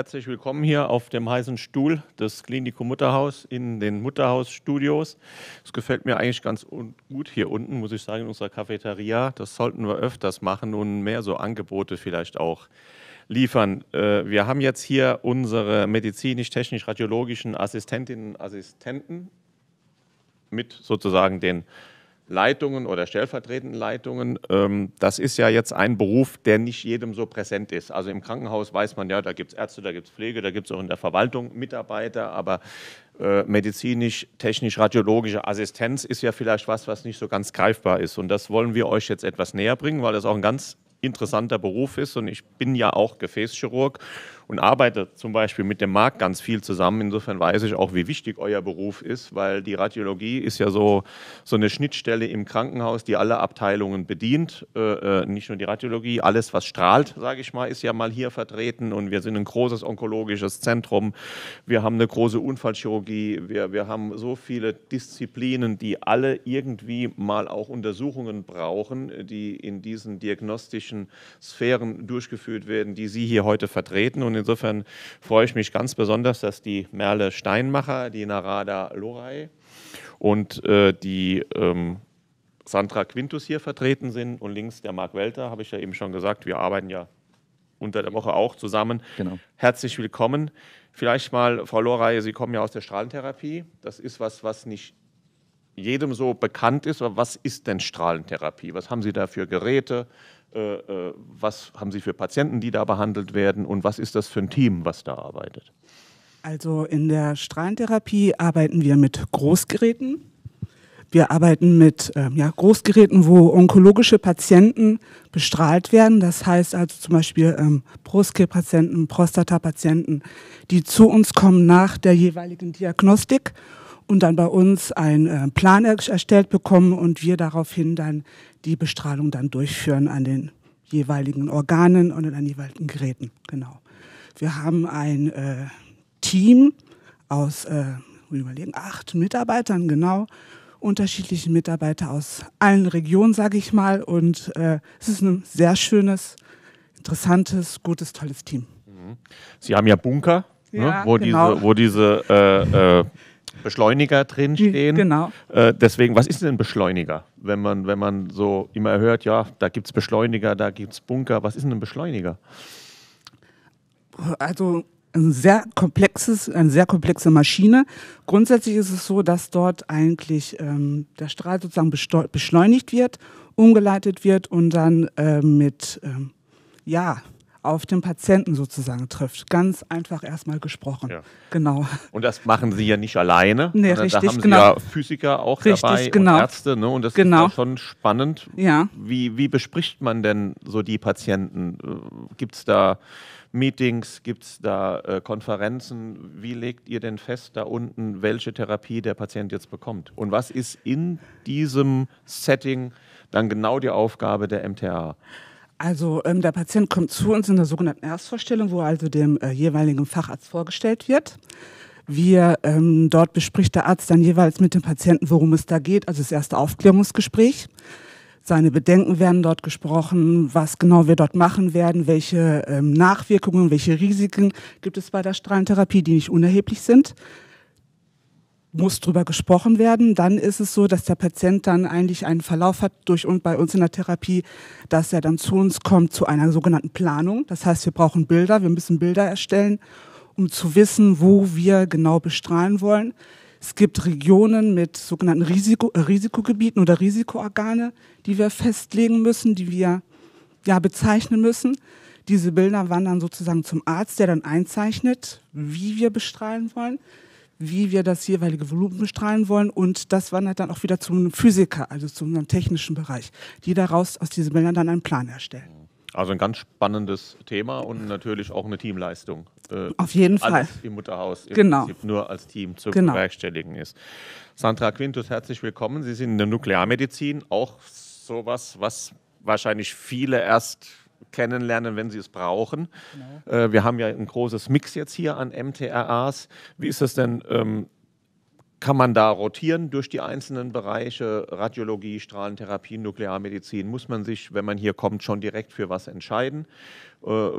herzlich willkommen hier auf dem heißen Stuhl des Klinikum Mutterhaus in den Mutterhaus-Studios. Es gefällt mir eigentlich ganz gut hier unten, muss ich sagen, in unserer Cafeteria. Das sollten wir öfters machen und mehr so Angebote vielleicht auch liefern. Äh, wir haben jetzt hier unsere medizinisch-technisch-radiologischen Assistentinnen und Assistenten mit sozusagen den Leitungen oder stellvertretenden Leitungen. Ähm, das ist ja jetzt ein Beruf, der nicht jedem so präsent ist. Also im Krankenhaus weiß man ja, da gibt es Ärzte, da gibt es Pflege, da gibt es auch in der Verwaltung Mitarbeiter, aber äh, medizinisch, technisch, radiologische Assistenz ist ja vielleicht was, was nicht so ganz greifbar ist. Und das wollen wir euch jetzt etwas näher bringen, weil das auch ein ganz interessanter Beruf ist und ich bin ja auch Gefäßchirurg und arbeite zum Beispiel mit dem Markt ganz viel zusammen. Insofern weiß ich auch, wie wichtig euer Beruf ist, weil die Radiologie ist ja so, so eine Schnittstelle im Krankenhaus, die alle Abteilungen bedient. Äh, äh nicht nur die Radiologie, alles, was strahlt, sage ich mal, ist ja mal hier vertreten und wir sind ein großes onkologisches Zentrum. Wir haben eine große Unfallchirurgie. Wir, wir haben so viele Disziplinen, die alle irgendwie mal auch Untersuchungen brauchen, die in diesen diagnostischen Sphären durchgeführt werden, die Sie hier heute vertreten. Und Insofern freue ich mich ganz besonders, dass die Merle Steinmacher, die Narada Loray und äh, die ähm, Sandra Quintus hier vertreten sind und links der Marc Welter, habe ich ja eben schon gesagt. Wir arbeiten ja unter der Woche auch zusammen. Genau. Herzlich willkommen. Vielleicht mal, Frau Lorey, Sie kommen ja aus der Strahlentherapie. Das ist was, was nicht jedem so bekannt ist, aber was ist denn Strahlentherapie? Was haben Sie da für Geräte? Äh, äh, was haben Sie für Patienten, die da behandelt werden und was ist das für ein Team, was da arbeitet? Also in der Strahlentherapie arbeiten wir mit Großgeräten. Wir arbeiten mit ähm, ja, Großgeräten, wo onkologische Patienten bestrahlt werden. Das heißt also zum Beispiel ähm, Brustkrebspatienten, Prostatapatienten, die zu uns kommen nach der jeweiligen Diagnostik und dann bei uns einen äh, Plan erstellt bekommen und wir daraufhin dann die Bestrahlung dann durchführen an den jeweiligen Organen und an den jeweiligen Geräten. Genau. Wir haben ein äh, Team aus, äh, überlegen, acht Mitarbeitern, genau, unterschiedliche Mitarbeiter aus allen Regionen, sage ich mal. Und äh, es ist ein sehr schönes, interessantes, gutes, tolles Team. Mhm. Sie haben ja Bunker, ne, ja, ne? wo, genau. diese, wo diese äh, äh Beschleuniger drinstehen. Hm, genau. Äh, deswegen, was ist denn ein Beschleuniger? Wenn man, wenn man so immer hört, ja, da gibt es Beschleuniger, da gibt es Bunker. Was ist denn ein Beschleuniger? Also ein sehr komplexes, eine sehr komplexe Maschine. Grundsätzlich ist es so, dass dort eigentlich ähm, der Strahl sozusagen beschleunigt wird, umgeleitet wird und dann äh, mit, ähm, ja, auf den Patienten sozusagen trifft. Ganz einfach erstmal gesprochen. Ja. Genau. Und das machen Sie ja nicht alleine. Nee, richtig, da haben Sie genau. ja Physiker auch richtig, dabei genau. und Ärzte. Ne? Und das genau. ist schon spannend. Ja. Wie, wie bespricht man denn so die Patienten? Äh, gibt es da Meetings, gibt es da äh, Konferenzen? Wie legt ihr denn fest da unten, welche Therapie der Patient jetzt bekommt? Und was ist in diesem Setting dann genau die Aufgabe der MTA? Also ähm, der Patient kommt zu uns in der sogenannten Erstvorstellung, wo also dem äh, jeweiligen Facharzt vorgestellt wird. Wir ähm, dort bespricht der Arzt dann jeweils mit dem Patienten, worum es da geht, also das erste Aufklärungsgespräch. Seine Bedenken werden dort gesprochen, was genau wir dort machen werden, welche ähm, Nachwirkungen, welche Risiken gibt es bei der Strahlentherapie, die nicht unerheblich sind muss drüber gesprochen werden. Dann ist es so, dass der Patient dann eigentlich einen Verlauf hat durch und bei uns in der Therapie, dass er dann zu uns kommt zu einer sogenannten Planung. Das heißt, wir brauchen Bilder, wir müssen Bilder erstellen, um zu wissen, wo wir genau bestrahlen wollen. Es gibt Regionen mit sogenannten Risiko, äh, Risikogebieten oder Risikoorgane, die wir festlegen müssen, die wir ja bezeichnen müssen. Diese Bilder wandern sozusagen zum Arzt, der dann einzeichnet, wie wir bestrahlen wollen wie wir das jeweilige Volumen bestrahlen wollen. Und das wandert dann auch wieder zum Physiker, also zu einem technischen Bereich, die daraus aus diesen Bildern dann einen Plan erstellen. Also ein ganz spannendes Thema und natürlich auch eine Teamleistung. Äh, Auf jeden Fall. Im Mutterhaus im genau. Prinzip nur als Team zu genau. bewerkstelligen ist. Sandra Quintus, herzlich willkommen. Sie sind in der Nuklearmedizin, auch sowas, was wahrscheinlich viele erst kennenlernen, wenn sie es brauchen. Genau. Äh, wir haben ja ein großes Mix jetzt hier an MTRAs. Wie ist das denn? Ähm, kann man da rotieren durch die einzelnen Bereiche Radiologie, Strahlentherapie, Nuklearmedizin? Muss man sich, wenn man hier kommt, schon direkt für was entscheiden? Äh,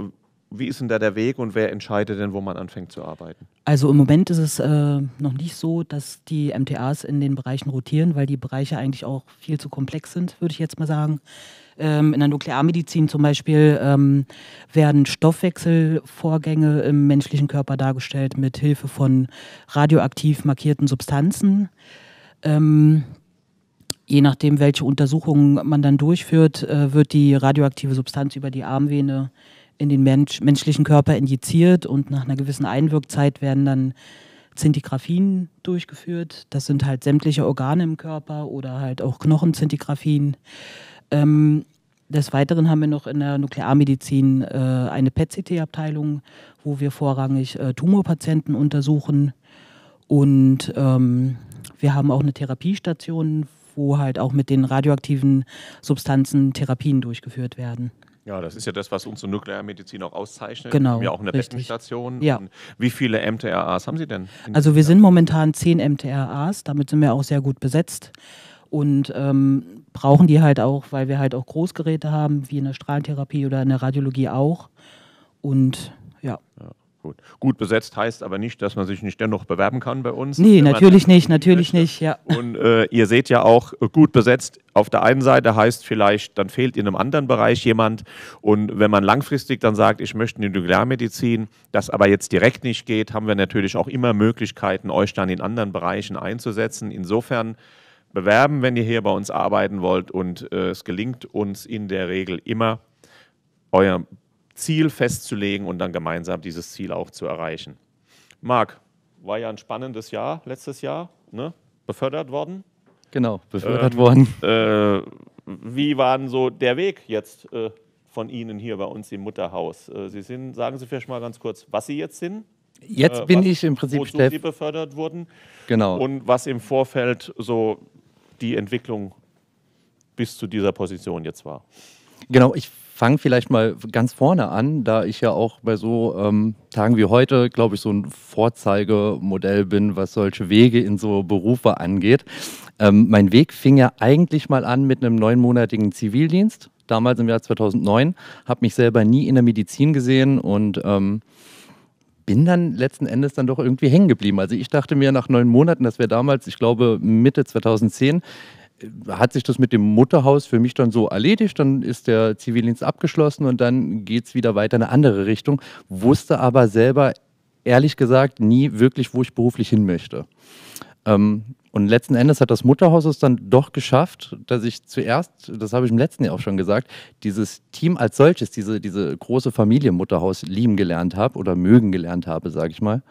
wie ist denn da der Weg und wer entscheidet denn, wo man anfängt zu arbeiten? Also im Moment ist es äh, noch nicht so, dass die MTAs in den Bereichen rotieren, weil die Bereiche eigentlich auch viel zu komplex sind, würde ich jetzt mal sagen. Ähm, in der Nuklearmedizin zum Beispiel ähm, werden Stoffwechselvorgänge im menschlichen Körper dargestellt mit Hilfe von radioaktiv markierten Substanzen. Ähm, je nachdem, welche Untersuchungen man dann durchführt, äh, wird die radioaktive Substanz über die Armvene äh, in den Mensch, menschlichen Körper injiziert und nach einer gewissen Einwirkzeit werden dann Zintigraphien durchgeführt. Das sind halt sämtliche Organe im Körper oder halt auch Knochenzintigraphien. Ähm, des Weiteren haben wir noch in der Nuklearmedizin äh, eine PET-CT-Abteilung, wo wir vorrangig äh, Tumorpatienten untersuchen. Und ähm, wir haben auch eine Therapiestation, wo halt auch mit den radioaktiven Substanzen Therapien durchgeführt werden. Ja, das ist ja das, was unsere Nuklearmedizin auch auszeichnet. Genau. Wir haben ja auch eine richtig. Ja. wie viele MTRAs haben Sie denn? Also wir sind momentan zehn MTRAs, damit sind wir auch sehr gut besetzt und ähm, brauchen die halt auch, weil wir halt auch Großgeräte haben, wie in der Strahlentherapie oder in der Radiologie auch. Und ja. ja. Gut. Gut besetzt heißt aber nicht, dass man sich nicht dennoch bewerben kann bei uns. Nee, natürlich nicht, natürlich möchte. nicht, ja. Und äh, ihr seht ja auch, äh, gut besetzt auf der einen Seite heißt vielleicht, dann fehlt in einem anderen Bereich jemand. Und wenn man langfristig dann sagt, ich möchte in die Nuklearmedizin, das aber jetzt direkt nicht geht, haben wir natürlich auch immer Möglichkeiten, euch dann in anderen Bereichen einzusetzen. Insofern bewerben, wenn ihr hier bei uns arbeiten wollt. Und äh, es gelingt uns in der Regel immer, euer Ziel festzulegen und dann gemeinsam dieses Ziel auch zu erreichen. Marc, war ja ein spannendes Jahr letztes Jahr, ne? befördert worden. Genau, befördert ähm, worden. Äh, wie war denn so der Weg jetzt äh, von Ihnen hier bei uns im Mutterhaus? Äh, Sie sind, sagen Sie vielleicht mal ganz kurz, was Sie jetzt sind. Jetzt äh, bin was, ich im Prinzip wozu Steff. Sie befördert wurden. Genau. Und was im Vorfeld so die Entwicklung bis zu dieser Position jetzt war. Genau, ich fange vielleicht mal ganz vorne an, da ich ja auch bei so ähm, Tagen wie heute, glaube ich, so ein Vorzeigemodell bin, was solche Wege in so Berufe angeht. Ähm, mein Weg fing ja eigentlich mal an mit einem neunmonatigen Zivildienst, damals im Jahr 2009, habe mich selber nie in der Medizin gesehen und ähm, bin dann letzten Endes dann doch irgendwie hängen geblieben. Also ich dachte mir nach neun Monaten, das wäre damals, ich glaube Mitte 2010, hat sich das mit dem Mutterhaus für mich dann so erledigt, dann ist der Zivildienst abgeschlossen und dann geht es wieder weiter in eine andere Richtung, wusste aber selber ehrlich gesagt nie wirklich, wo ich beruflich hin möchte. Ähm, und letzten Endes hat das Mutterhaus es dann doch geschafft, dass ich zuerst, das habe ich im letzten Jahr auch schon gesagt, dieses Team als solches, diese, diese große Familie Mutterhaus lieben gelernt habe oder mögen gelernt habe, sage ich mal.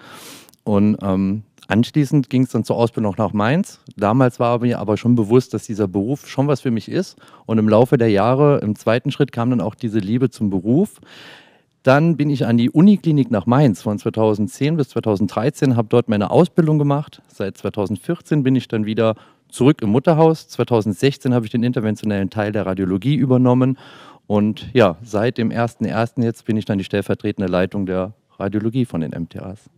Und ähm, Anschließend ging es dann zur Ausbildung nach Mainz. Damals war mir aber schon bewusst, dass dieser Beruf schon was für mich ist. Und im Laufe der Jahre, im zweiten Schritt, kam dann auch diese Liebe zum Beruf. Dann bin ich an die Uniklinik nach Mainz von 2010 bis 2013, habe dort meine Ausbildung gemacht. Seit 2014 bin ich dann wieder zurück im Mutterhaus. 2016 habe ich den interventionellen Teil der Radiologie übernommen. Und ja, seit dem 01.01. jetzt bin ich dann die stellvertretende Leitung der Radiologie von den MTAs.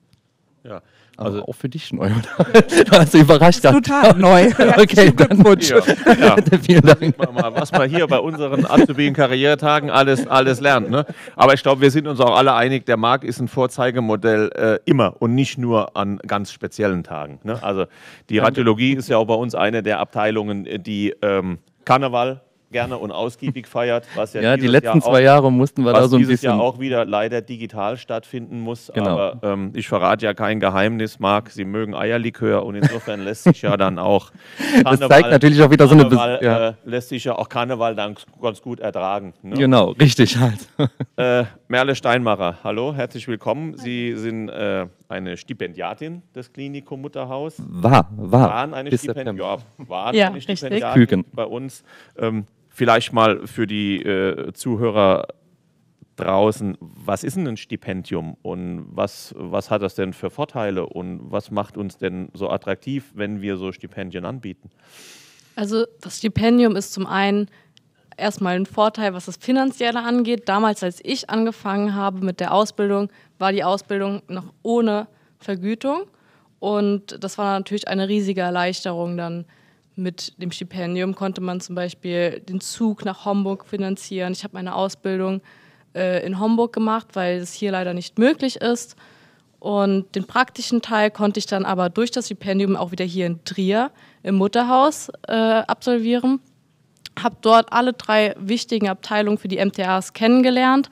Ja, also auch für dich neu, oder? Du hast überrascht. Total neu. okay, Glückwunsch. Ja, ja. Vielen Dank. Mal, was man hier bei unseren azubigen Karrieretagen alles, alles lernt. Ne? Aber ich glaube, wir sind uns auch alle einig, der Markt ist ein Vorzeigemodell äh, immer und nicht nur an ganz speziellen Tagen. Ne? Also die Radiologie ist ja auch bei uns eine der Abteilungen, die ähm, Karneval, gerne und ausgiebig feiert, was ja, ja die letzten Jahr zwei auch, Jahre mussten wir da so ein dieses bisschen. Jahr auch wieder leider digital stattfinden muss. Genau. Aber ähm, ich verrate ja kein Geheimnis, Marc. Sie mögen Eierlikör und insofern lässt sich ja dann auch. Karneval, das zeigt natürlich auch wieder so eine. Karneval, ja. äh, lässt sich ja auch Karneval dann ganz gut ertragen. Ne? Genau, richtig halt. äh, Merle Steinmacher, hallo, herzlich willkommen. Sie sind äh, eine Stipendiatin des Klinikum Mutterhaus. War, war. Waren eine, Stipendiatin. Ja, waren ja, eine Stipendiatin richtig. bei uns. Ähm, vielleicht mal für die äh, Zuhörer draußen, was ist denn ein Stipendium und was, was hat das denn für Vorteile und was macht uns denn so attraktiv, wenn wir so Stipendien anbieten? Also das Stipendium ist zum einen erstmal ein Vorteil, was das Finanzielle angeht. Damals, als ich angefangen habe mit der Ausbildung, war die Ausbildung noch ohne Vergütung. Und das war natürlich eine riesige Erleichterung dann mit dem Stipendium konnte man zum Beispiel den Zug nach Homburg finanzieren. Ich habe meine Ausbildung äh, in Homburg gemacht, weil es hier leider nicht möglich ist. Und den praktischen Teil konnte ich dann aber durch das Stipendium auch wieder hier in Trier im Mutterhaus äh, absolvieren. Habe dort alle drei wichtigen Abteilungen für die MTAs kennengelernt.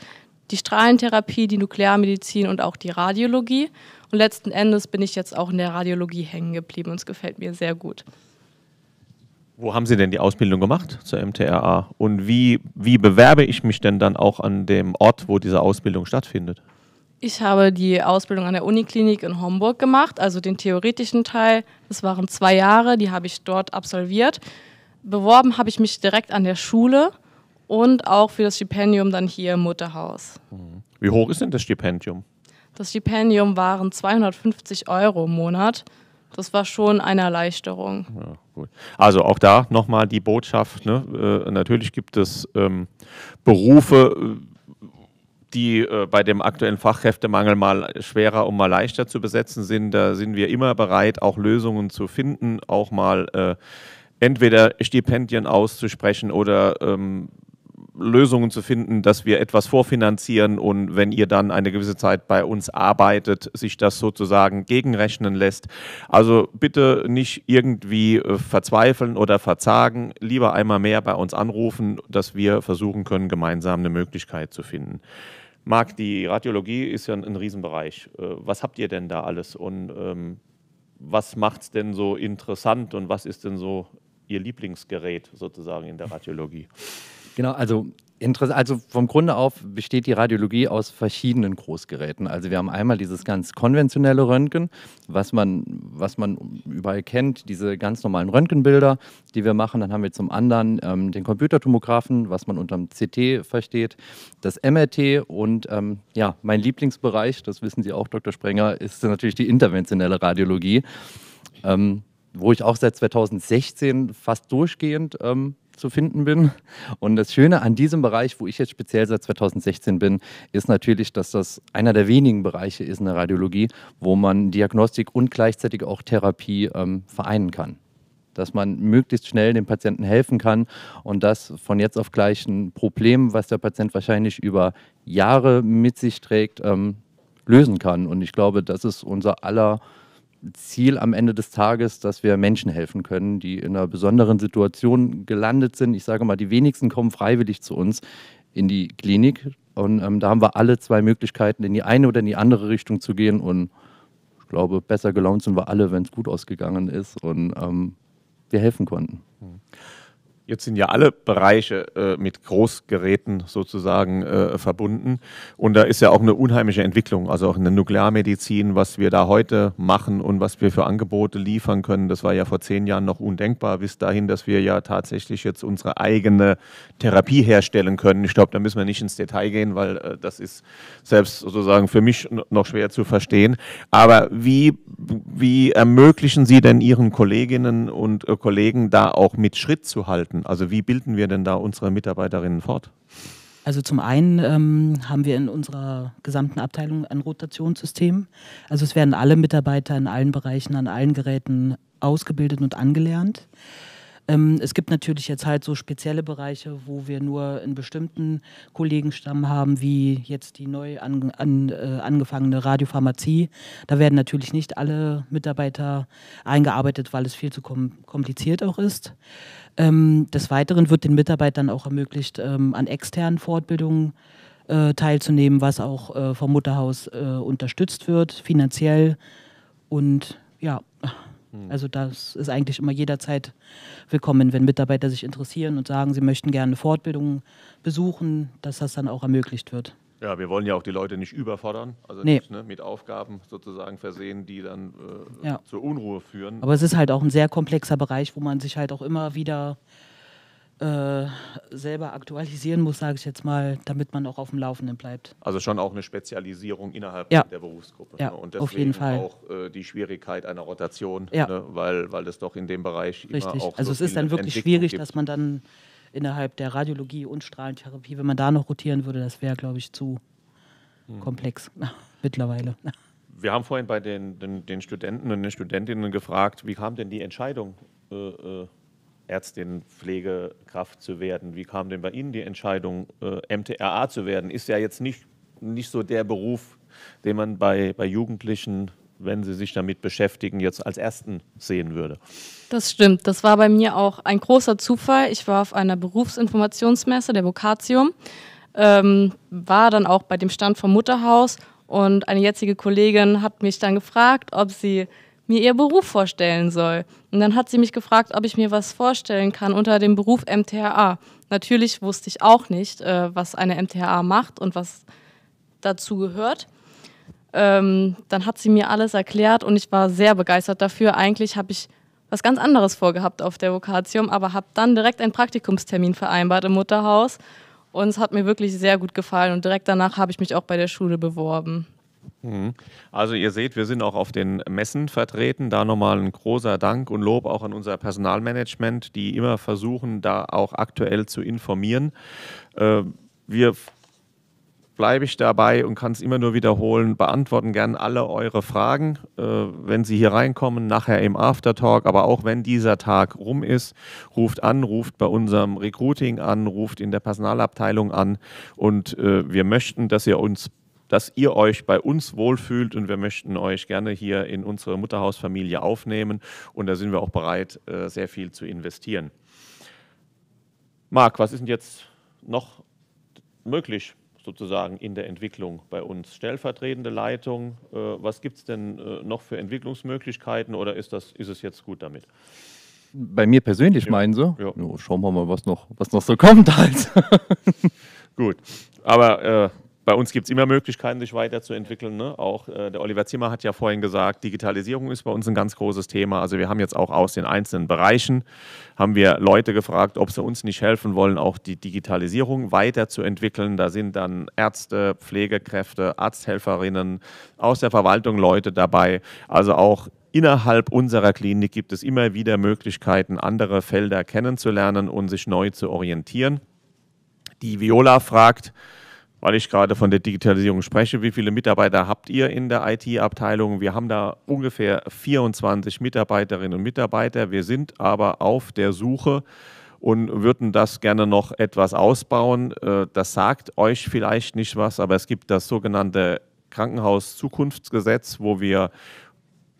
Die Strahlentherapie, die Nuklearmedizin und auch die Radiologie. Und letzten Endes bin ich jetzt auch in der Radiologie hängen geblieben und es gefällt mir sehr gut. Wo haben Sie denn die Ausbildung gemacht zur MTRA? Und wie, wie bewerbe ich mich denn dann auch an dem Ort, wo diese Ausbildung stattfindet? Ich habe die Ausbildung an der Uniklinik in Homburg gemacht, also den theoretischen Teil. Das waren zwei Jahre, die habe ich dort absolviert. Beworben habe ich mich direkt an der Schule und auch für das Stipendium dann hier im Mutterhaus. Wie hoch ist denn das Stipendium? Das Stipendium waren 250 Euro im Monat. Das war schon eine Erleichterung. Ja, gut. Also auch da nochmal die Botschaft. Ne? Äh, natürlich gibt es ähm, Berufe, äh, die äh, bei dem aktuellen Fachkräftemangel mal schwerer und mal leichter zu besetzen sind. Da sind wir immer bereit, auch Lösungen zu finden, auch mal äh, entweder Stipendien auszusprechen oder ähm, Lösungen zu finden, dass wir etwas vorfinanzieren und wenn ihr dann eine gewisse Zeit bei uns arbeitet, sich das sozusagen gegenrechnen lässt. Also bitte nicht irgendwie äh, verzweifeln oder verzagen, lieber einmal mehr bei uns anrufen, dass wir versuchen können, gemeinsam eine Möglichkeit zu finden. Marc, die Radiologie ist ja ein, Riesenbereich. Äh, was habt ihr denn da alles und ähm, was macht es denn so interessant und was ist denn so Ihr Lieblingsgerät sozusagen in der Radiologie? Genau, also also vom Grunde auf besteht die Radiologie aus verschiedenen Großgeräten. Also wir haben einmal dieses ganz konventionelle Röntgen, was man, was man überall kennt, diese ganz normalen Röntgenbilder, die wir machen. Dann haben wir zum anderen ähm, den Computertomographen, was man unterm CT versteht, das MRT und ähm, ja, mein Lieblingsbereich, das wissen Sie auch, Dr. Sprenger, ist natürlich die interventionelle Radiologie. Ähm, wo ich auch seit 2016 fast durchgehend ähm, zu finden bin. Und das Schöne an diesem Bereich, wo ich jetzt speziell seit 2016 bin, ist natürlich, dass das einer der wenigen Bereiche ist in der Radiologie, wo man Diagnostik und gleichzeitig auch Therapie ähm, vereinen kann dass man möglichst schnell dem Patienten helfen kann und das von jetzt auf gleich ein Problem, was der Patient wahrscheinlich über Jahre mit sich trägt, ähm, lösen kann. Und ich glaube, das ist unser aller Ziel am Ende des Tages, dass wir Menschen helfen können, die in einer besonderen Situation gelandet sind. Ich sage mal, die wenigsten kommen freiwillig zu uns in die Klinik. Und ähm, da haben wir alle zwei Möglichkeiten, in die eine oder in die andere Richtung zu gehen. Und ich glaube, besser gelaunt sind wir alle, wenn es gut ausgegangen ist und ähm, wir helfen konnten. Mhm. Jetzt sind ja alle Bereiche äh, mit Großgeräten sozusagen äh, verbunden. Und da ist ja auch eine unheimliche Entwicklung, also auch in der Nuklearmedizin, was wir da heute machen und was wir für Angebote liefern können. Das war ja vor zehn Jahren noch undenkbar, bis dahin, dass wir ja tatsächlich jetzt unsere eigene Therapie herstellen können. Ich glaube, da müssen wir nicht ins Detail gehen, weil äh, das ist selbst sozusagen für mich noch schwer zu verstehen. Aber wie, wie ermöglichen Sie denn Ihren Kolleginnen und äh, Kollegen da auch mit Schritt zu halten? Arbeiten? Also wie bilden wir denn da unsere Mitarbeiterinnen fort? Also zum einen ähm, haben wir in unserer gesamten Abteilung ein Rotationssystem. Also es werden alle Mitarbeiter in allen Bereichen, an allen Geräten ausgebildet und angelernt. Ähm, es gibt natürlich jetzt halt so spezielle Bereiche, wo wir nur einen bestimmten Kollegenstamm haben, wie jetzt die neu an, an, äh, angefangene Radiopharmazie. Da werden natürlich nicht alle Mitarbeiter eingearbeitet, weil es viel zu kom kompliziert auch ist. Ähm, des Weiteren wird den Mitarbeitern auch ermöglicht, ähm, an externen Fortbildungen äh, teilzunehmen, was auch äh, vom Mutterhaus äh, unterstützt wird, finanziell und ja. Hm. Also das ist eigentlich immer jederzeit willkommen, wenn Mitarbeiter sich interessieren und sagen, sie möchten gerne Fortbildungen besuchen, dass das dann auch ermöglicht wird. Ja, wir wollen ja auch die Leute nicht überfordern, also nee. nicht ne, mit Aufgaben sozusagen versehen, die dann äh, ja. zur Unruhe führen. Aber es ist halt auch ein sehr komplexer Bereich, wo man sich halt auch immer wieder äh, selber aktualisieren muss, sage ich jetzt mal, damit man auch auf dem Laufenden bleibt. Also schon auch eine Spezialisierung innerhalb ja. der Berufsgruppe. Ja, ne? Und deswegen auf jeden Fall. auch äh, die Schwierigkeit einer Rotation, ja. ne? weil, weil es doch in dem Bereich immer Richtig. auch. Also so es ist dann wirklich schwierig, gibt. dass man dann innerhalb der Radiologie und Strahlentherapie, wenn man da noch rotieren würde, das wäre, glaube ich, zu hm. komplex mittlerweile. Wir haben vorhin bei den, den, den Studenten und den Studentinnen gefragt, wie kam denn die Entscheidung? Äh, äh Ärztin, Pflegekraft zu werden? Wie kam denn bei Ihnen die Entscheidung, äh, MTRA zu werden? Ist ja jetzt nicht, nicht so der Beruf, den man bei, bei Jugendlichen, wenn sie sich damit beschäftigen, jetzt als ersten sehen würde. Das stimmt. Das war bei mir auch ein großer Zufall. Ich war auf einer Berufsinformationsmesse, der Vocatium, ähm, war dann auch bei dem Stand vom Mutterhaus und eine jetzige Kollegin hat mich dann gefragt, ob sie mir ihr Beruf vorstellen soll. Und dann hat sie mich gefragt, ob ich mir was vorstellen kann unter dem Beruf MTHA. Natürlich wusste ich auch nicht, äh, was eine MTHA macht und was dazu gehört. Ähm, dann hat sie mir alles erklärt und ich war sehr begeistert dafür. Eigentlich habe ich was ganz anderes vorgehabt auf der Vokatium, aber habe dann direkt einen Praktikumstermin vereinbart im Mutterhaus. Und es hat mir wirklich sehr gut gefallen und direkt danach habe ich mich auch bei der Schule beworben. Mhm. Also ihr seht, wir sind auch auf den Messen vertreten. Da nochmal ein großer Dank und Lob auch an unser Personalmanagement, die immer versuchen, da auch aktuell zu informieren. Äh, wir bleibe ich dabei und kann es immer nur wiederholen, beantworten gerne alle eure Fragen, äh, wenn sie hier reinkommen, nachher im Aftertalk, aber auch wenn dieser Tag rum ist, ruft an, ruft bei unserem Recruiting an, ruft in der Personalabteilung an und äh, wir möchten, dass ihr uns dass ihr euch bei uns wohlfühlt und wir möchten euch gerne hier in unsere Mutterhausfamilie aufnehmen und da sind wir auch bereit, äh, sehr viel zu investieren. Marc, was ist denn jetzt noch möglich sozusagen in der Entwicklung bei uns? Stellvertretende Leitung, äh, was gibt es denn äh, noch für Entwicklungsmöglichkeiten oder ist, das, ist es jetzt gut damit? Bei mir persönlich ja. meinen sie? Ja. schauen wir mal, was noch, was noch so kommt halt. Gut, aber äh, bei uns gibt es immer Möglichkeiten, sich weiterzuentwickeln. Ne? Auch äh, der Oliver Zimmer hat ja vorhin gesagt, Digitalisierung ist bei uns ein ganz großes Thema. Also wir haben jetzt auch aus den einzelnen Bereichen, haben wir Leute gefragt, ob sie uns nicht helfen wollen, auch die Digitalisierung weiterzuentwickeln. Da sind dann Ärzte, Pflegekräfte, Arzthelferinnen aus der Verwaltung Leute dabei. Also auch innerhalb unserer Klinik gibt es immer wieder Möglichkeiten, andere Felder kennenzulernen und sich neu zu orientieren. Die Viola fragt, weil ich gerade von der Digitalisierung spreche. Wie viele Mitarbeiter habt ihr in der IT-Abteilung? Wir haben da ungefähr 24 Mitarbeiterinnen und Mitarbeiter. Wir sind aber auf der Suche und würden das gerne noch etwas ausbauen. Äh, das sagt euch vielleicht nicht was, aber es gibt das sogenannte Krankenhaus-Zukunftsgesetz, wo wir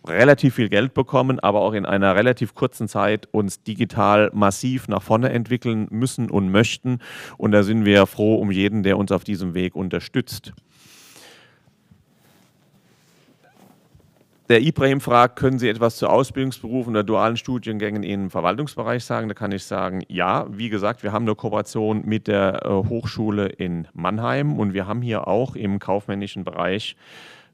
relativ viel Geld bekommen, aber auch in einer relativ kurzen Zeit uns digital massiv nach vorne entwickeln müssen und möchten. Und da sind wir froh um jeden, der uns auf diesem Weg unterstützt. Der Ibrahim fragt, können Sie etwas zu Ausbildungsberufen oder dualen Studiengängen im Verwaltungsbereich sagen? Da kann ich sagen, ja. Wie gesagt, wir haben eine Kooperation mit der äh, Hochschule in Mannheim und wir haben hier auch im kaufmännischen Bereich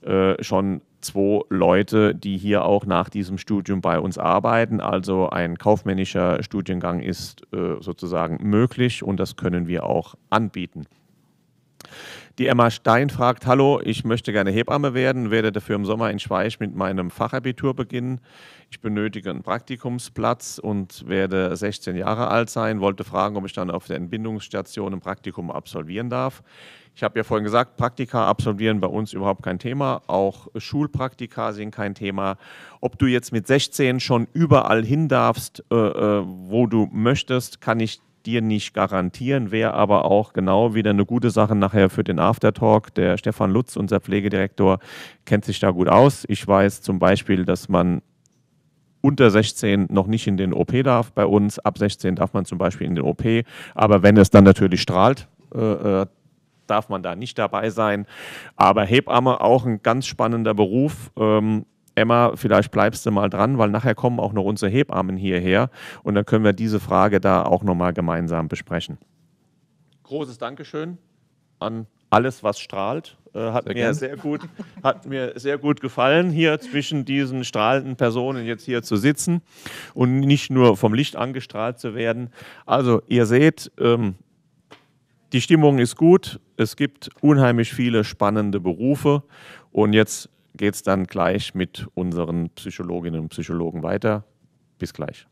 äh, schon zwei Leute, die hier auch nach diesem Studium bei uns arbeiten. Also ein kaufmännischer Studiengang ist äh, sozusagen möglich und das können wir auch anbieten. Die Emma Stein fragt, hallo, ich möchte gerne Hebamme werden, werde dafür im Sommer in Schweich mit meinem Fachabitur beginnen. Ich benötige einen Praktikumsplatz und werde 16 Jahre alt sein, wollte fragen, ob ich dann auf der Entbindungsstation ein Praktikum absolvieren darf. Ich habe ja vorhin gesagt, Praktika absolvieren bei uns überhaupt kein Thema, auch Schulpraktika sind kein Thema. Ob du jetzt mit 16 schon überall hin darfst, äh, äh, wo du möchtest, kann ich dir nicht garantieren, wäre aber auch genau wieder eine gute Sache nachher für den Aftertalk. Der Stefan Lutz, unser Pflegedirektor, kennt sich da gut aus. Ich weiß zum Beispiel, dass man unter 16 noch nicht in den OP darf bei uns. Ab 16 darf man zum Beispiel in den OP. Aber wenn es dann natürlich strahlt, äh, äh, darf man da nicht dabei sein. Aber Hebamme auch ein ganz spannender Beruf. Ähm, Emma, vielleicht bleibst du mal dran, weil nachher kommen auch noch unsere Hebammen hierher und dann können wir diese Frage da auch nochmal gemeinsam besprechen. Großes Dankeschön an alles, was strahlt. Äh, hat, sehr mir sehr gut, hat mir sehr gut gefallen, hier zwischen diesen strahlenden Personen jetzt hier zu sitzen und nicht nur vom Licht angestrahlt zu werden. Also ihr seht, ähm, die Stimmung ist gut. Es gibt unheimlich viele spannende Berufe. Und jetzt geht es dann gleich mit unseren Psychologinnen und Psychologen weiter. Bis gleich.